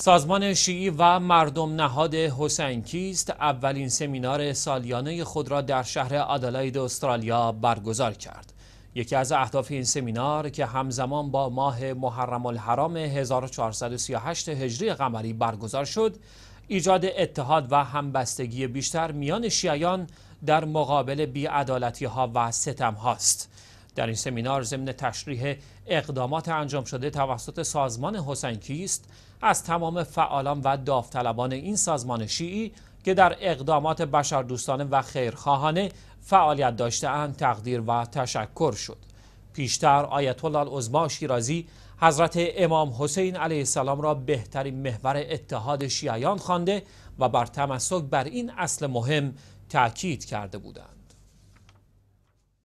سازمان شیعی و مردم نهاد کیست اولین سمینار سالیانه خود را در شهر آدلاید استرالیا برگزار کرد. یکی از اهداف این سمینار که همزمان با ماه محرم الحرام 1438 هجری قمری برگزار شد، ایجاد اتحاد و همبستگی بیشتر میان شیعیان در مقابل بیعدالتی ها و ستم هاست. در این سمینار ضمن تشریح اقدامات انجام شده توسط سازمان کیست از تمام فعالان و داوطلبان این سازمان شیعی که در اقدامات بشردوستانه و خیرخواهانه فعالیت اند تقدیر و تشکر شد پیشتر آیت الله العظما شیرازی حضرت امام حسین علیه السلام را بهترین محور اتحاد شیعیان خوانده و بر تمسک بر این اصل مهم تاکید کرده بودند